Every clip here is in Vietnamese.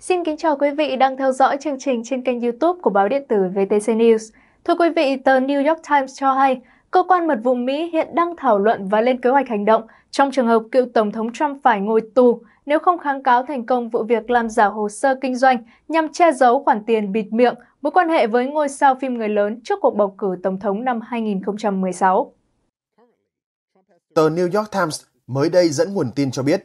Xin kính chào quý vị đang theo dõi chương trình trên kênh YouTube của báo điện tử VTC News. Thưa quý vị, tờ New York Times cho hay, cơ quan mật vụ Mỹ hiện đang thảo luận và lên kế hoạch hành động trong trường hợp cựu tổng thống Trump phải ngồi tù nếu không kháng cáo thành công vụ việc làm giả hồ sơ kinh doanh nhằm che giấu khoản tiền bịt miệng mối quan hệ với ngôi sao phim người lớn trước cuộc bầu cử tổng thống năm 2016. Tờ New York Times mới đây dẫn nguồn tin cho biết,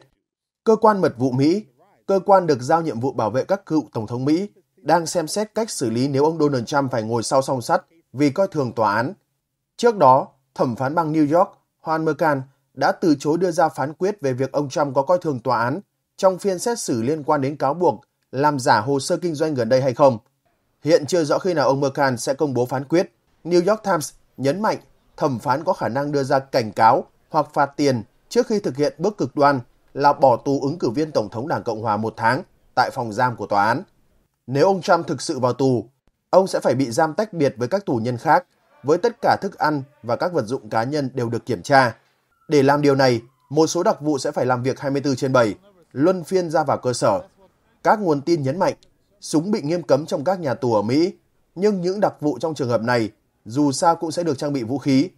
cơ quan mật vụ Mỹ cơ quan được giao nhiệm vụ bảo vệ các cựu Tổng thống Mỹ đang xem xét cách xử lý nếu ông Donald Trump phải ngồi sau song sắt vì coi thường tòa án. Trước đó, thẩm phán bang New York, Juan Mercan, đã từ chối đưa ra phán quyết về việc ông Trump có coi thường tòa án trong phiên xét xử liên quan đến cáo buộc làm giả hồ sơ kinh doanh gần đây hay không. Hiện chưa rõ khi nào ông Mercan sẽ công bố phán quyết. New York Times nhấn mạnh thẩm phán có khả năng đưa ra cảnh cáo hoặc phạt tiền trước khi thực hiện bước cực đoan là bỏ tù ứng cử viên Tổng thống Đảng Cộng Hòa một tháng tại phòng giam của tòa án. Nếu ông Trump thực sự vào tù, ông sẽ phải bị giam tách biệt với các tù nhân khác, với tất cả thức ăn và các vật dụng cá nhân đều được kiểm tra. Để làm điều này, một số đặc vụ sẽ phải làm việc 24 trên 7, luân phiên ra vào cơ sở. Các nguồn tin nhấn mạnh, súng bị nghiêm cấm trong các nhà tù ở Mỹ, nhưng những đặc vụ trong trường hợp này dù sao cũng sẽ được trang bị vũ khí.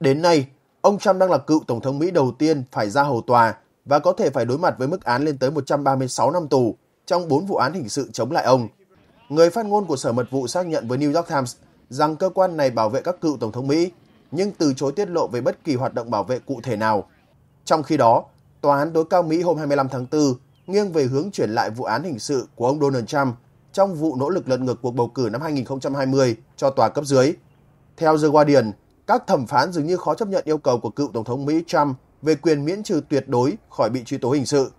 Đến nay, ông Trump đang là cựu Tổng thống Mỹ đầu tiên phải ra hầu tòa và có thể phải đối mặt với mức án lên tới 136 năm tù trong 4 vụ án hình sự chống lại ông. Người phát ngôn của Sở Mật vụ xác nhận với New York Times rằng cơ quan này bảo vệ các cựu Tổng thống Mỹ, nhưng từ chối tiết lộ về bất kỳ hoạt động bảo vệ cụ thể nào. Trong khi đó, Tòa án tối cao Mỹ hôm 25 tháng 4 nghiêng về hướng chuyển lại vụ án hình sự của ông Donald Trump trong vụ nỗ lực lật ngược cuộc bầu cử năm 2020 cho tòa cấp dưới. Theo The Guardian, các thẩm phán dường như khó chấp nhận yêu cầu của cựu Tổng thống Mỹ Trump về quyền miễn trừ tuyệt đối khỏi bị truy tố hình sự.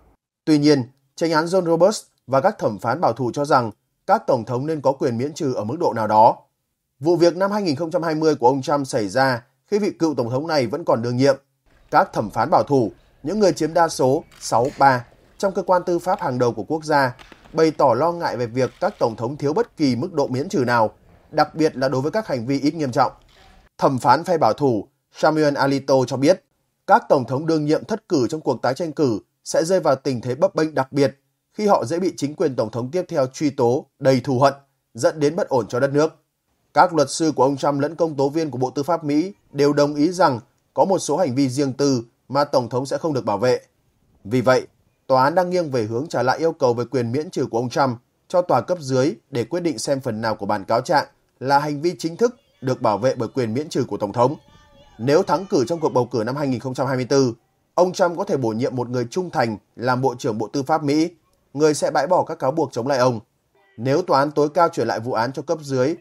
Tuy nhiên, tranh án John Roberts và các thẩm phán bảo thủ cho rằng các tổng thống nên có quyền miễn trừ ở mức độ nào đó. Vụ việc năm 2020 của ông Trump xảy ra khi vị cựu tổng thống này vẫn còn đương nhiệm. Các thẩm phán bảo thủ, những người chiếm đa số 63 trong cơ quan tư pháp hàng đầu của quốc gia, bày tỏ lo ngại về việc các tổng thống thiếu bất kỳ mức độ miễn trừ nào, đặc biệt là đối với các hành vi ít nghiêm trọng. Thẩm phán phe bảo thủ Samuel Alito cho biết các tổng thống đương nhiệm thất cử trong cuộc tái tranh cử sẽ rơi vào tình thế bấp bênh đặc biệt khi họ dễ bị chính quyền tổng thống tiếp theo truy tố đầy thù hận, dẫn đến bất ổn cho đất nước. Các luật sư của ông Trump lẫn công tố viên của Bộ Tư pháp Mỹ đều đồng ý rằng có một số hành vi riêng tư mà tổng thống sẽ không được bảo vệ. Vì vậy, tòa án đang nghiêng về hướng trả lại yêu cầu về quyền miễn trừ của ông Trump cho tòa cấp dưới để quyết định xem phần nào của bản cáo trạng là hành vi chính thức được bảo vệ bởi quyền miễn trừ của tổng thống. Nếu thắng cử trong cuộc bầu cử năm 2024, ông Trump có thể bổ nhiệm một người trung thành làm Bộ trưởng Bộ Tư pháp Mỹ, người sẽ bãi bỏ các cáo buộc chống lại ông. Nếu tòa án tối cao chuyển lại vụ án cho cấp dưới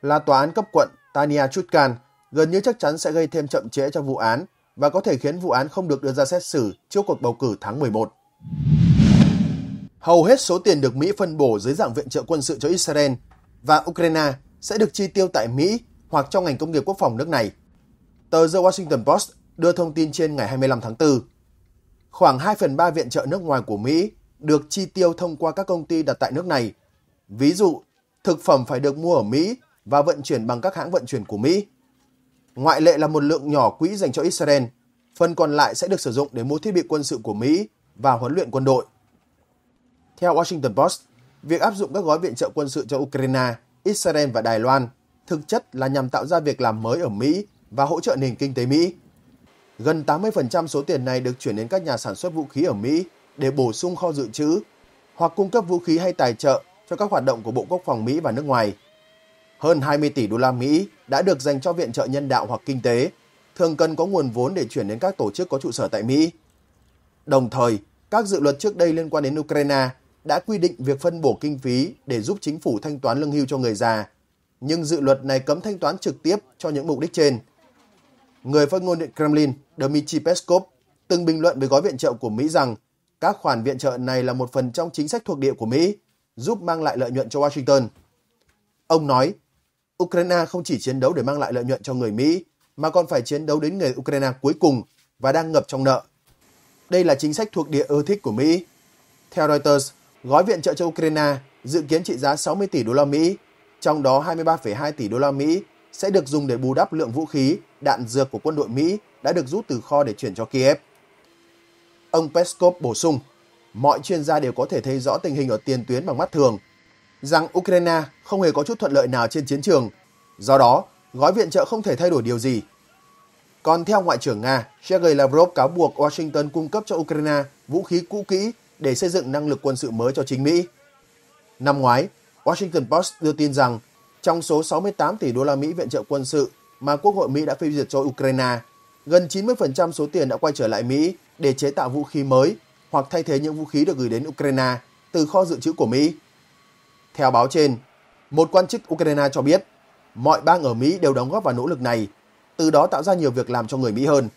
là tòa án cấp quận Tania Chutkan, gần như chắc chắn sẽ gây thêm chậm trễ cho vụ án và có thể khiến vụ án không được đưa ra xét xử trước cuộc bầu cử tháng 11. Hầu hết số tiền được Mỹ phân bổ dưới dạng viện trợ quân sự cho Israel và Ukraine sẽ được chi tiêu tại Mỹ hoặc trong ngành công nghiệp quốc phòng nước này. Tờ The Washington Post đưa thông tin trên ngày 25 tháng 4. Khoảng 2 phần 3 viện trợ nước ngoài của Mỹ được chi tiêu thông qua các công ty đặt tại nước này. Ví dụ, thực phẩm phải được mua ở Mỹ và vận chuyển bằng các hãng vận chuyển của Mỹ. Ngoại lệ là một lượng nhỏ quỹ dành cho Israel, phần còn lại sẽ được sử dụng để mua thiết bị quân sự của Mỹ và huấn luyện quân đội. Theo Washington Post, việc áp dụng các gói viện trợ quân sự cho Ukraine, Israel và Đài Loan thực chất là nhằm tạo ra việc làm mới ở Mỹ và hỗ trợ nền kinh tế Mỹ. Gần 80% số tiền này được chuyển đến các nhà sản xuất vũ khí ở Mỹ để bổ sung kho dự trữ hoặc cung cấp vũ khí hay tài trợ cho các hoạt động của Bộ Quốc phòng Mỹ và nước ngoài. Hơn 20 tỷ đô la Mỹ đã được dành cho viện trợ nhân đạo hoặc kinh tế, thường cần có nguồn vốn để chuyển đến các tổ chức có trụ sở tại Mỹ. Đồng thời, các dự luật trước đây liên quan đến Ukraine đã quy định việc phân bổ kinh phí để giúp chính phủ thanh toán lương hưu cho người già, nhưng dự luật này cấm thanh toán trực tiếp cho những mục đích trên – người phát ngôn điện Kremlin Dmitry Peskov từng bình luận về gói viện trợ của Mỹ rằng các khoản viện trợ này là một phần trong chính sách thuộc địa của Mỹ, giúp mang lại lợi nhuận cho Washington. Ông nói, Ukraine không chỉ chiến đấu để mang lại lợi nhuận cho người Mỹ, mà còn phải chiến đấu đến người Ukraine cuối cùng và đang ngập trong nợ. Đây là chính sách thuộc địa ưa thích của Mỹ. Theo Reuters, gói viện trợ cho Ukraine dự kiến trị giá 60 tỷ đô la Mỹ, trong đó 23,2 tỷ đô la Mỹ sẽ được dùng để bù đắp lượng vũ khí, đạn dược của quân đội Mỹ đã được rút từ kho để chuyển cho Kiev. Ông Peskov bổ sung, mọi chuyên gia đều có thể thấy rõ tình hình ở tiền tuyến bằng mắt thường, rằng Ukraine không hề có chút thuận lợi nào trên chiến trường, do đó gói viện trợ không thể thay đổi điều gì. Còn theo Ngoại trưởng Nga, Sergei Lavrov cáo buộc Washington cung cấp cho Ukraine vũ khí cũ kỹ để xây dựng năng lực quân sự mới cho chính Mỹ. Năm ngoái, Washington Post đưa tin rằng trong số 68 tỷ đô la Mỹ viện trợ quân sự mà Quốc hội Mỹ đã phê duyệt cho Ukraine, gần 90% số tiền đã quay trở lại Mỹ để chế tạo vũ khí mới hoặc thay thế những vũ khí được gửi đến Ukraine từ kho dự trữ của Mỹ. Theo báo trên, một quan chức Ukraine cho biết mọi bang ở Mỹ đều đóng góp vào nỗ lực này, từ đó tạo ra nhiều việc làm cho người Mỹ hơn.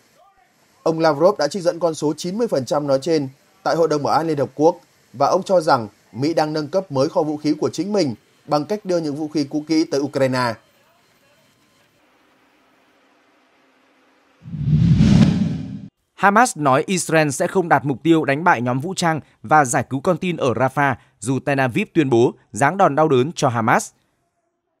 Ông Lavrov đã trích dẫn con số 90% nói trên tại Hội đồng Bảo an Liên Hợp Quốc và ông cho rằng Mỹ đang nâng cấp mới kho vũ khí của chính mình bằng cách đưa những vũ khí cũ kỹ tới Ukraine. Hamas nói Israel sẽ không đạt mục tiêu đánh bại nhóm vũ trang và giải cứu con tin ở Rafah dù Tel Aviv tuyên bố giáng đòn đau đớn cho Hamas.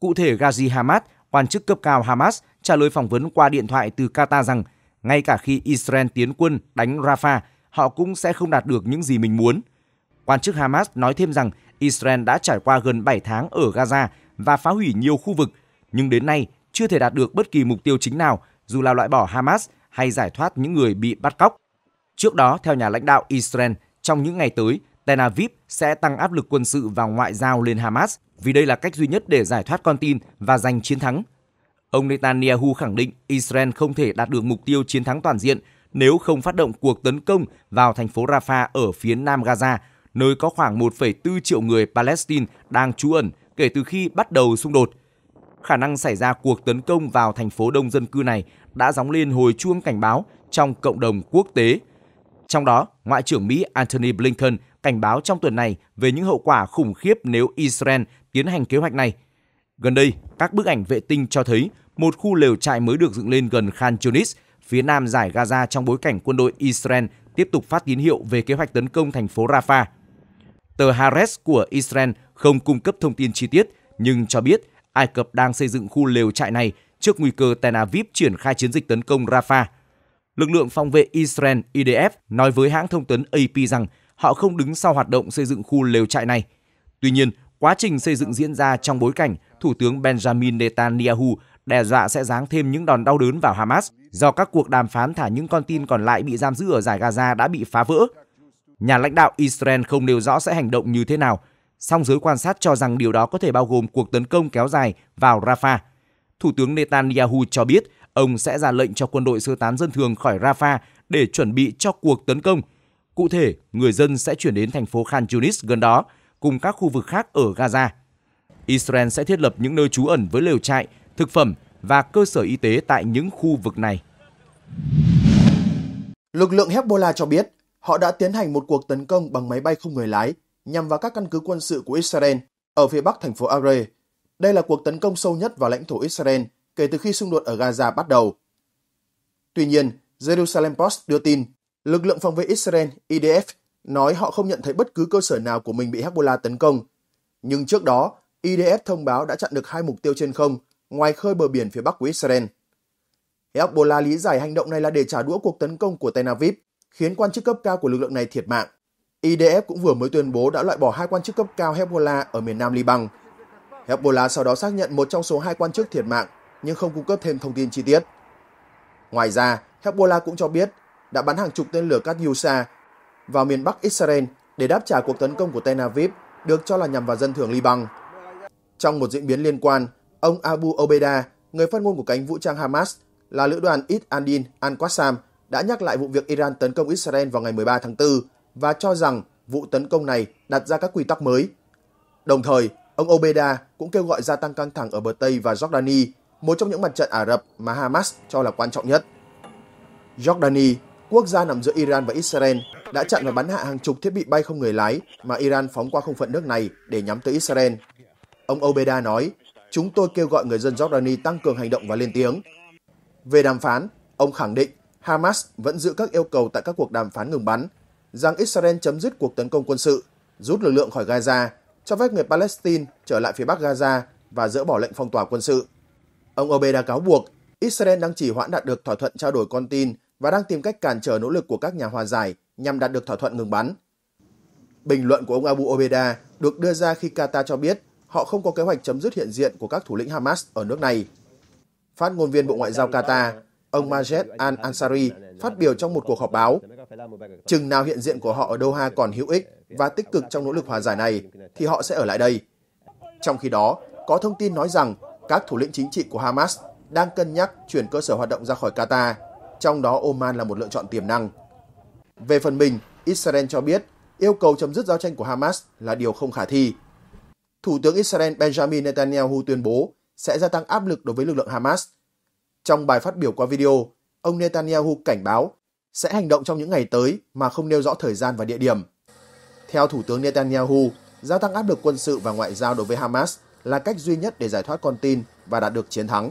Cụ thể, Ghazi Hamad, quan chức cấp cao Hamas, trả lời phỏng vấn qua điện thoại từ Qatar rằng ngay cả khi Israel tiến quân đánh Rafah, họ cũng sẽ không đạt được những gì mình muốn. Quan chức Hamas nói thêm rằng Israel đã trải qua gần 7 tháng ở Gaza và phá hủy nhiều khu vực, nhưng đến nay chưa thể đạt được bất kỳ mục tiêu chính nào, dù là loại bỏ Hamas hay giải thoát những người bị bắt cóc. Trước đó, theo nhà lãnh đạo Israel, trong những ngày tới, Tel Aviv sẽ tăng áp lực quân sự và ngoại giao lên Hamas vì đây là cách duy nhất để giải thoát con tin và giành chiến thắng. Ông Netanyahu khẳng định Israel không thể đạt được mục tiêu chiến thắng toàn diện nếu không phát động cuộc tấn công vào thành phố Rafah ở phía nam Gaza nơi có khoảng 1,4 triệu người Palestine đang trú ẩn kể từ khi bắt đầu xung đột. Khả năng xảy ra cuộc tấn công vào thành phố đông dân cư này đã gióng lên hồi chuông cảnh báo trong cộng đồng quốc tế. Trong đó, Ngoại trưởng Mỹ Antony Blinken cảnh báo trong tuần này về những hậu quả khủng khiếp nếu Israel tiến hành kế hoạch này. Gần đây, các bức ảnh vệ tinh cho thấy một khu lều trại mới được dựng lên gần Khan Yunis, phía nam giải Gaza trong bối cảnh quân đội Israel tiếp tục phát tín hiệu về kế hoạch tấn công thành phố Rafah. Tờ Haaretz của Israel không cung cấp thông tin chi tiết, nhưng cho biết Ai Cập đang xây dựng khu lều trại này trước nguy cơ Tel Aviv triển khai chiến dịch tấn công Rafah. Lực lượng phòng vệ Israel IDF nói với hãng thông tấn AP rằng họ không đứng sau hoạt động xây dựng khu lều trại này. Tuy nhiên, quá trình xây dựng diễn ra trong bối cảnh Thủ tướng Benjamin Netanyahu đe dọa sẽ giáng thêm những đòn đau đớn vào Hamas do các cuộc đàm phán thả những con tin còn lại bị giam giữ ở giải Gaza đã bị phá vỡ Nhà lãnh đạo Israel không nêu rõ sẽ hành động như thế nào, song giới quan sát cho rằng điều đó có thể bao gồm cuộc tấn công kéo dài vào Rafah. Thủ tướng Netanyahu cho biết ông sẽ ra lệnh cho quân đội sơ tán dân thường khỏi Rafah để chuẩn bị cho cuộc tấn công. Cụ thể, người dân sẽ chuyển đến thành phố Khan Yunis gần đó, cùng các khu vực khác ở Gaza. Israel sẽ thiết lập những nơi trú ẩn với lều trại, thực phẩm và cơ sở y tế tại những khu vực này. Lực lượng Hezbollah cho biết họ đã tiến hành một cuộc tấn công bằng máy bay không người lái nhằm vào các căn cứ quân sự của Israel ở phía bắc thành phố Are. Đây là cuộc tấn công sâu nhất vào lãnh thổ Israel kể từ khi xung đột ở Gaza bắt đầu. Tuy nhiên, Jerusalem Post đưa tin lực lượng phòng vệ Israel IDF nói họ không nhận thấy bất cứ cơ sở nào của mình bị Hezbollah tấn công. Nhưng trước đó, IDF thông báo đã chặn được hai mục tiêu trên không ngoài khơi bờ biển phía bắc của Israel. Hezbollah lý giải hành động này là để trả đũa cuộc tấn công của Tel Aviv khiến quan chức cấp cao của lực lượng này thiệt mạng. IDF cũng vừa mới tuyên bố đã loại bỏ hai quan chức cấp cao Hezbollah ở miền nam Liban. Hezbollah sau đó xác nhận một trong số hai quan chức thiệt mạng nhưng không cung cấp thêm thông tin chi tiết. Ngoài ra, Hezbollah cũng cho biết đã bắn hàng chục tên lửa Katyusha vào miền Bắc Israel để đáp trả cuộc tấn công của Tel Aviv được cho là nhằm vào dân thường Liban. Trong một diễn biến liên quan, ông Abu Obeda, người phát ngôn của cánh vũ trang Hamas, là lữ đoàn It Andin Al-Qassam, đã nhắc lại vụ việc Iran tấn công Israel vào ngày 13 tháng 4 và cho rằng vụ tấn công này đặt ra các quy tắc mới. Đồng thời, ông Obeda cũng kêu gọi gia tăng căng thẳng ở bờ Tây và Jordani, một trong những mặt trận Ả Rập mà Hamas cho là quan trọng nhất. Jordani, quốc gia nằm giữa Iran và Israel, đã chặn và bắn hạ hàng chục thiết bị bay không người lái mà Iran phóng qua không phận nước này để nhắm tới Israel. Ông Obeda nói, chúng tôi kêu gọi người dân Jordani tăng cường hành động và lên tiếng. Về đàm phán, ông khẳng định Hamas vẫn giữ các yêu cầu tại các cuộc đàm phán ngừng bắn, rằng Israel chấm dứt cuộc tấn công quân sự, rút lực lượng khỏi Gaza, cho phép người Palestine trở lại phía bắc Gaza và dỡ bỏ lệnh phong tỏa quân sự. Ông Obeda cáo buộc Israel đang chỉ hoãn đạt được thỏa thuận trao đổi con tin và đang tìm cách cản trở nỗ lực của các nhà hòa giải nhằm đạt được thỏa thuận ngừng bắn. Bình luận của ông Abu Obeda được đưa ra khi Qatar cho biết họ không có kế hoạch chấm dứt hiện diện của các thủ lĩnh Hamas ở nước này. Phát ngôn viên Bộ Ngoại giao Qatar ông Majed Al-Ansari phát biểu trong một cuộc họp báo. Chừng nào hiện diện của họ ở Doha còn hữu ích và tích cực trong nỗ lực hòa giải này, thì họ sẽ ở lại đây. Trong khi đó, có thông tin nói rằng các thủ lĩnh chính trị của Hamas đang cân nhắc chuyển cơ sở hoạt động ra khỏi Qatar, trong đó Oman là một lựa chọn tiềm năng. Về phần mình, Israel cho biết yêu cầu chấm dứt giao tranh của Hamas là điều không khả thi. Thủ tướng Israel Benjamin Netanyahu tuyên bố sẽ gia tăng áp lực đối với lực lượng Hamas – trong bài phát biểu qua video, ông Netanyahu cảnh báo sẽ hành động trong những ngày tới mà không nêu rõ thời gian và địa điểm. Theo Thủ tướng Netanyahu, gia tăng áp lực quân sự và ngoại giao đối với Hamas là cách duy nhất để giải thoát con tin và đạt được chiến thắng.